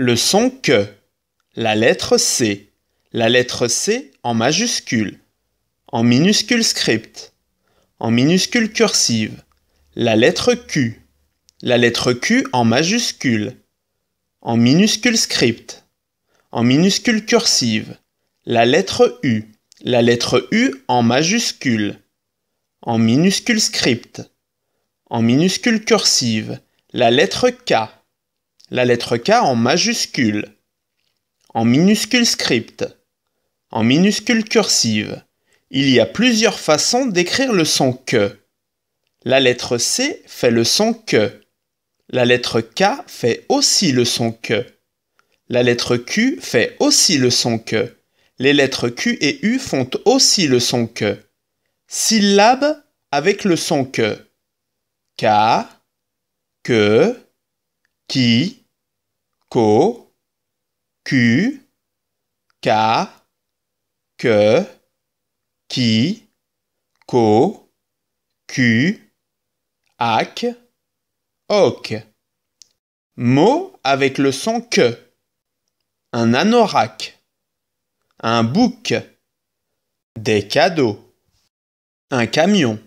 le son que. La lettre C. La lettre C en majuscule. En minuscule script. En minuscule cursive. La lettre Q. La lettre Q en majuscule. En minuscule script. En minuscule cursive. La lettre U. La lettre U en majuscule. En minuscule script. En minuscule cursive. La lettre K la lettre K en majuscule, en minuscule script, en minuscule cursive. Il y a plusieurs façons d'écrire le son que. La lettre C fait le son que. La lettre K fait aussi le son que. La lettre Q fait aussi le son que. Les lettres Q et U font aussi le son que. Syllabe avec le son que. K, que, qui, co, cu, k, que, qui, co, cu, ac, oc. Mot avec le son que. Un anorak. Un bouc. Des cadeaux. Un camion.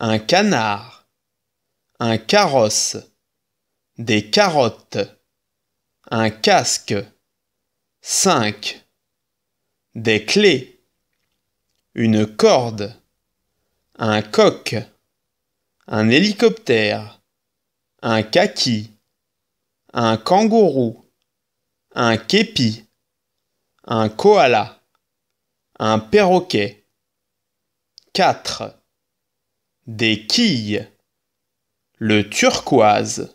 Un canard. Un carrosse. Des carottes un casque. 5. Des clés. Une corde. Un coq. Un hélicoptère. Un kaki. Un kangourou. Un képi. Un koala. Un perroquet. 4. Des quilles. Le turquoise